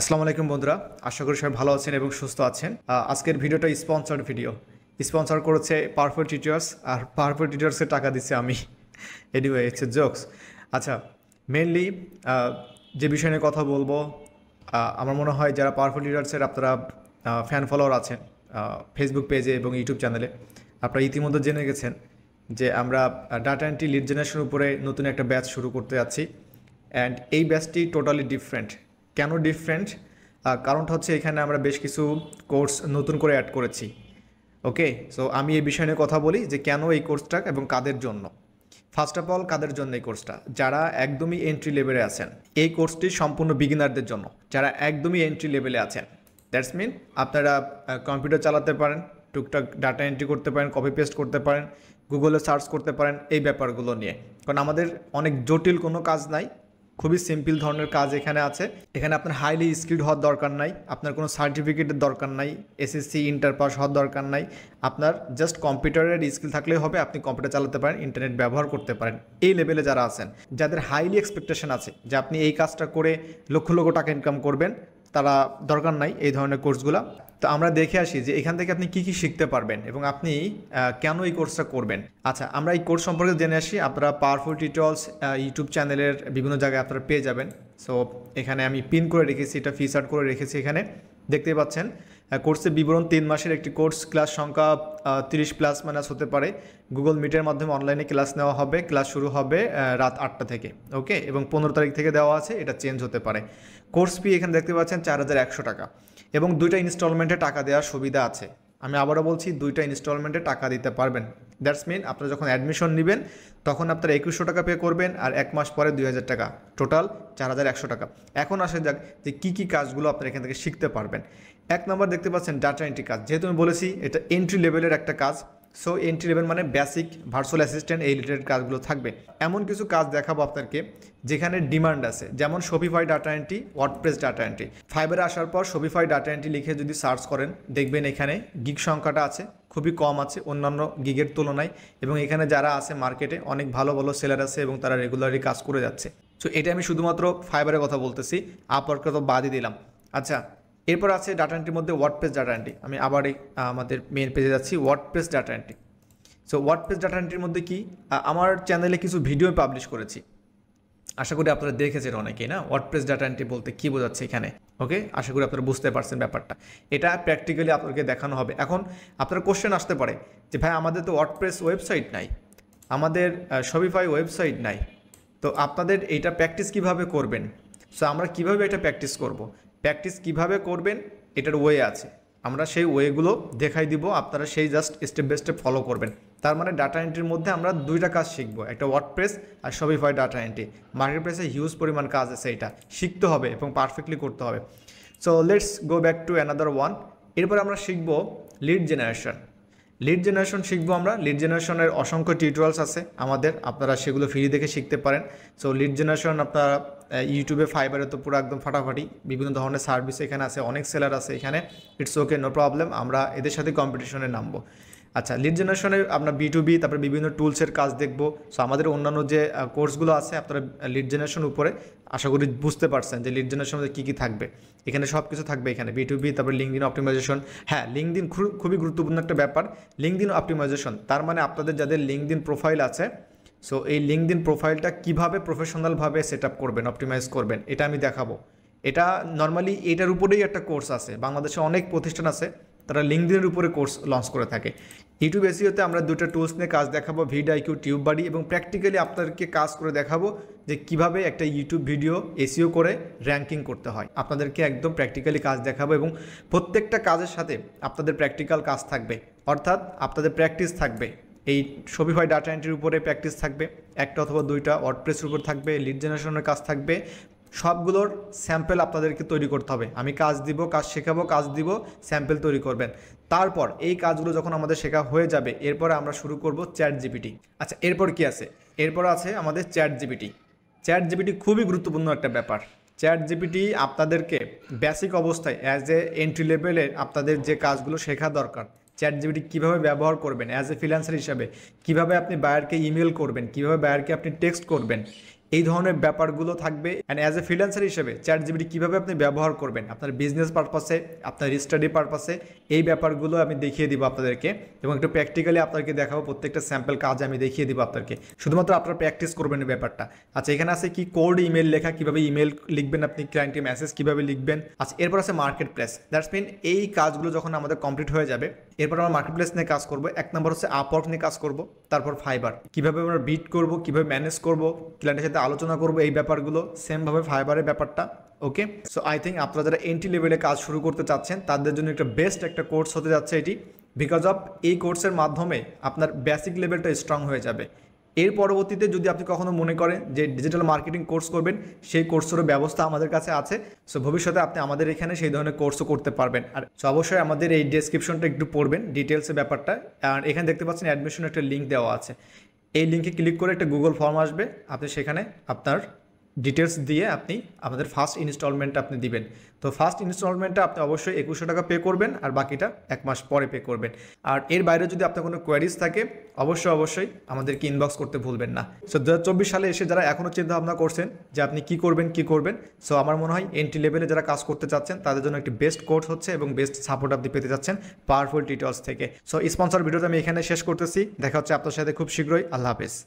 আসসালামু আলাইকুম বন্ধুরা আশা করি সবাই ভালো আছেন এবং সুস্থ আছেন আজকের ভিডিওটা স্পন্সর ভিডিও স্পন্সর করেছে পারফেক্ট টিচার্স আর পারফেক্ট টিচার্সের টাকা দিচ্ছে আমি এডিওয়ে ইটস এ জোকস আচ্ছা মেনলি যে বিষয় নিয়ে কথা বলবো আমার মনে হয় যারা পারফেক্ট টিচার্সের আপনারা ফ্যান ফলোয়ার আছেন ফেসবুক পেজে এবং ইউটিউব চ্যানেলে আপনারা ইতিমধ্যে জেনে গেছেন যে আমরা ডাটা এন্ট্রি লিড জেনারেশনের উপরে নতুন একটা ব্যাচ শুরু করতে যাচ্ছি অ্যান্ড এই ব্যাচটি টোটালি ডিফারেন্ট কেন ডিফারেন্ট কারণটা হচ্ছে এখানে আমরা বেশ কিছু কোর্স নতুন করে অ্যাড করেছি ওকে সো আমি এই বিষয় নিয়ে কথা বলি যে কেন এই কোর্সটা এবং কাদের জন্য ফার্স্ট অফ অল কাদের জন্য এই কোর্সটা যারা একদমই এন্ট্রি লেভেলে আছেন এই কোর্সটি সম্পূর্ণ বিগিনারদের জন্য যারা একদমই এন্ট্রি লেভেলে আছেন দ্যাটস মিন আপনারা কম্পিউটার চালাতে পারেন টুকটাক ডাটা এন্ট্রি করতে পারেন কপি পেস্ট করতে পারেন গুগলে সার্চ করতে পারেন এই ব্যাপারগুলো নিয়ে কারণ আমাদের অনেক জটিল কোনো কাজ নাই খুবই সিম্পল ধরনের কাজ এখানে আছে এখানে আপনার হাইলি স্কিল্ড হওয়ার দরকার নাই আপনার কোনো সার্টিফিকেটের দরকার নাই এসএসসি ইন্টার পাস হওয়ার দরকার নাই আপনার জাস্ট কম্পিউটারের স্কিল থাকলেই হবে আপনি কম্পিউটার চালাতে পারেন ইন্টারনেট ব্যবহার করতে পারেন এই লেভেলে যারা আছেন যাদের হাইলি এক্সপেকটেশন আছে যে আপনি এই কাজটা করে লক্ষ লক্ষ টাকা ইনকাম করবেন তারা দরকার নাই এই ধরনের কোর্সগুলো তো আমরা দেখে আসি যে এখান থেকে আপনি কি কি শিখতে পারবেন এবং আপনি কেন এই কোর্সটা করবেন আচ্ছা আমরা এই কোর্স সম্পর্কে জেনে আসি আপনারা পাওয়ারফুল টিউটোরিয়ালস ইউটিউব চ্যানেলের বিভিন্ন জায়গায় আপনারা পেয়ে যাবেন সো এখানে আমি পিন করে রেখেছি এটা ফিচার করে রেখেছি এখানে দেখতে পাচ্ছেন কোর্সের বিবরণ তিন মাসের একটি কোর্স ক্লাস সংখ্যা তিরিশ প্লাস মাইনাস হতে পারে গুগল মিটের মাধ্যমে অনলাইনে ক্লাস নেওয়া হবে ক্লাস শুরু হবে রাত আটটা থেকে ওকে এবং পনেরো তারিখ থেকে দেওয়া আছে এটা চেঞ্জ হতে পারে কোর্স ফি এখানে দেখতে পাচ্ছেন চার টাকা এবং দুইটা ইনস্টলমেন্টে টাকা দেওয়ার সুবিধা আছে আমি আবারও বলছি দুইটা ইনস্টলমেন্টে টাকা দিতে পারবেন দ্যাটস মিন আপনারা যখন অ্যাডমিশন নেবেন তখন আপনারা একুশশো টাকা পে করবেন আর এক মাস পরে দুই হাজার টাকা টোটাল চার হাজার একশো টাকা এখন আসে যাক যে কী কী কাজগুলো আপনারা এখান থেকে শিখতে পারবেন এক নম্বর দেখতে পাচ্ছেন ডাটা এন্ট্রি কাজ যেহেতু আমি বলেছি এটা এন্ট্রি লেভেলের একটা কাজ সো এন্ট্রি লেভেল মানে বেসিক ভার্চুয়াল অ্যাসিস্ট্যান্ট এই রিলেটেড কাজগুলো থাকবে এমন কিছু কাজ দেখাবো আপনাকে যেখানে ডিমান্ড আছে যেমন Shopify data entry WordPress data entry ফাইবারে আসার পর শপিফাই ডাটা এন্ট্রি লিখে যদি সার্চ করেন দেখবেন এখানে গিগ সংখ্যাটা আছে খুবই কম আছে অন্যান্য গিগের তুলনায় এবং এখানে যারা আছে মার্কেটে অনেক ভালো ভালো সেলার আছে এবং তারা রেগুলারলি কাজ করে যাচ্ছে সো এটা আমি শুধুমাত্র ফাইবারের কথা বলতেছি আপওয়ার্কের তো বাদই দিলাম আচ্ছা এরপর আছে ডাটা এন্ট্রির মধ্যে ওয়ার্ডপ্রেস ডাটা এন্ট্রি আমি আবার আমাদের মেন পেজে যাচ্ছি WordPress data entry so WordPress data এন্ট্রির মধ্যে কি আমার চ্যানেলে কিছু ভিডিও পাবলিশ করেছি আশা করি আপনারা দেখেছেন অনেকেই না ওয়ার্ডপ্রেস ডাটা এন্ট্রি বলতে কী বোঝাচ্ছে এখানে ওকে আশা করি আপনারা বুঝতে পারছেন ব্যাপারটা এটা প্র্যাকটিক্যালি আপনাকে দেখানো হবে এখন আপনার কোশ্চেন আসতে পারে যে ভাই আমাদের তো ওয়ার্ডপ্রেস ওয়েবসাইট নাই আমাদের সবিফাই ওয়েবসাইট নাই তো আপনাদের এইটা প্র্যাকটিস কিভাবে করবেন সো আমরা কিভাবে এটা প্র্যাকটিস করব। প্র্যাকটিস কিভাবে করবেন এটার ওয়ে আছে আমরা সেই ওয়েগুলো দেখাই দিব আপনারা সেই just step by step follow করবেন তার মানে ডাটা এন্ট্রির মধ্যে আমরা দুইটা কাজ শিখব একটা ওয়ার্ডপ্রেস আর সবিফাই ডাটা এন্ট্রি মার্কেট প্রেসে হিউজ পরিমাণ কাজ আছে এটা শিখতে হবে এবং পারফেক্টলি করতে হবে so let's go back to another one এরপর আমরা শিখব লিড জেনারেশন লিড জেনারেশন শিখব আমরা লিড জেনারেশনের অসংখ্য টিউটোরিয়ালস আছে আমাদের আপনারা সেগুলো ফ্রি দেখে শিখতে পারেন সো লিড জেনারেশন আপনারা ইউটিউবে ফাইবারে তো পুরো একদম ফাটাফাটি বিভিন্ন ধরনের সার্ভিস এখানে আছে অনেক সেলার আছে এখানে ইটস ওকে নো প্রবলেম আমরা এদের সাথে কম্পিটিশনে নামবো আচ্ছা লিড জেনারেশনে আমরা বি টু বি তারপরে বিভিন্ন টুলসের কাজ দেখব সো আমাদের অন্যান্য যে কোর্সগুলো আছে আপনারা লিড জেনারেশন উপরে আশা করি বুঝতে পারছেন যে লিড জেনারেশন মধ্যে কী কী থাকবে এখানে সব কিছু থাকবে এখানে বি টু বি তারপরে দিন অপটিমাইজেশন হ্যাঁ দিন খুবই গুরুত্বপূর্ণ একটা ব্যাপার লিঙ্ক দিন অপটিমাইজেশন তার মানে আপনাদের যাদের লিঙ্ক দিন প্রোফাইল আছে সো এই লিঙ্ক দিন প্রোফাইলটা কীভাবে প্রফেশনালভাবে সেট আপ করবেন অপটিমাইজ করবেন এটা আমি দেখাবো এটা নর্মালি এটার উপরেই একটা কোর্স আছে বাংলাদেশে অনেক প্রতিষ্ঠান আছে তারা লিঙ্কডিনের উপরে কোর্স লঞ্চ করে থাকে ইউটিউব এসিওতে আমরা দুটো টুলস নিয়ে কাজ দেখাবো ভিড আইকিউ টিউব বাড়ি এবং প্র্যাকটিক্যালি আপনাদেরকে কাজ করে দেখাবো যে কিভাবে একটা ইউটিউব ভিডিও এসিও করে র্যাঙ্কিং করতে হয় আপনাদেরকে একদম প্র্যাকটিক্যালি কাজ দেখাবো এবং প্রত্যেকটা কাজের সাথে আপনাদের প্র্যাকটিক্যাল কাজ থাকবে অর্থাৎ আপনাদের প্র্যাকটিস থাকবে এই হয় ডাটা এন্ট্রির উপরে প্র্যাকটিস থাকবে একটা অথবা দুইটা ওয়ার্ডপ্রেসের উপর থাকবে লিড জেনারেশনের কাজ থাকবে সবগুলোর স্যাম্পেল আপনাদেরকে তৈরি করতে হবে আমি কাজ দিব কাজ শেখাবো কাজ দিব স্যাম্পেল তৈরি করবেন তারপর এই কাজগুলো যখন আমাদের শেখা হয়ে যাবে এরপরে আমরা শুরু করব চ্যাট জিপিটি আচ্ছা এরপর কি আছে এরপর আছে আমাদের চ্যাট জিপিটি চ্যাট জিপিটি খুবই গুরুত্বপূর্ণ একটা ব্যাপার চ্যাট জিপিটি আপনাদেরকে বেসিক অবস্থায় অ্যাজ এ এন্ট্রি লেভেলের আপনাদের যে কাজগুলো শেখা দরকার চ্যাট জিবিটি কীভাবে ব্যবহার করবেন অ্যাজ এ ফিল্যান্সার হিসাবে কিভাবে আপনি বায়ারকে ইমেল করবেন কিভাবে বায়ারকে আপনি টেক্সট করবেন এই ধরনের ব্যাপারগুলো থাকবে অ্যান্ড অ্যাজ এ ফ্রিল্যান্সার হিসেবে চ্যাট জিবিটি কীভাবে আপনি ব্যবহার করবেন আপনার বিজনেস পারপাসে আপনার স্টাডি পারপাসে এই ব্যাপারগুলো আমি দেখিয়ে দিব আপনাদেরকে এবং একটু প্র্যাকটিক্যালি আপনাকে দেখাবো প্রত্যেকটা স্যাম্পল কাজ আমি দেখিয়ে দিব আপনাকে শুধুমাত্র আপনার প্র্যাকটিস করবেন ব্যাপারটা আচ্ছা এখানে আছে কি কোড ইমেল লেখা কীভাবে ইমেল লিখবেন আপনি ক্লায়েন্টকে মেসেজ কীভাবে লিখবেন আচ্ছা এরপর আছে মার্কেট প্লেস দ্যাটস মিন এই কাজগুলো যখন আমাদের কমপ্লিট হয়ে যাবে এরপর আমরা মার্কেট প্লেস নিয়ে কাজ করব এক নম্বর হচ্ছে আপওয়ার্ক নিয়ে কাজ করব তারপর ফাইবার কিভাবে আমরা বিট করব কিভাবে ম্যানেজ করব ক্লায়েন্টের সাথে আলোচনা করব এই ব্যাপারগুলো সেমভাবে ফাইবারের ব্যাপারটা ওকে সো আই থিঙ্ক আপনারা যারা এন্ট্রি লেভেলে কাজ শুরু করতে চাচ্ছেন তাদের জন্য একটা বেস্ট একটা কোর্স হতে যাচ্ছে এটি বিকজ অফ এই কোর্সের মাধ্যমে আপনার বেসিক লেভেলটা স্ট্রং হয়ে যাবে এর পরবর্তীতে যদি আপনি কখনো মনে করেন যে ডিজিটাল মার্কেটিং কোর্স করবেন সেই কোর্সেরও ব্যবস্থা আমাদের কাছে আছে সো ভবিষ্যতে আপনি আমাদের এখানে সেই ধরনের কোর্সও করতে পারবেন আর সো অবশ্যই আমাদের এই ডেসক্রিপশনটা একটু পড়বেন ডিটেলসের ব্যাপারটা আর এখানে দেখতে পাচ্ছেন অ্যাডমিশনের একটা লিঙ্ক দেওয়া আছে এই লিঙ্কে ক্লিক করে একটা গুগল ফর্ম আসবে আপনি সেখানে আপনার ডিটেলস দিয়ে আপনি আমাদের ফার্স্ট ইনস্টলমেন্ট আপনি দিবেন তো ফার্স্ট ইনস্টলমেন্টটা আপনি অবশ্যই একুশশো টাকা পে করবেন আর বাকিটা এক মাস পরে পে করবেন আর এর বাইরে যদি আপনার কোনো কোয়ারিজ থাকে অবশ্যই অবশ্যই আমাদেরকে ইনবক্স করতে ভুলবেন না সো দু সালে এসে যারা এখনও চিন্তাভাবনা করছেন যে আপনি কি করবেন কি করবেন সো আমার মনে হয় এন্ট্রি লেভেলে যারা কাজ করতে চাচ্ছেন তাদের জন্য একটি বেস্ট কোর্স হচ্ছে এবং বেস্ট সাপোর্ট আপনি পেতে চাচ্ছেন পাওয়ারফুল ডিটেলস থেকে সো স্পন্সর ভিডিওটা আমি এখানে শেষ করতেছি দেখা হচ্ছে আপনার সাথে খুব শীঘ্রই আল্লাহ হাফেজ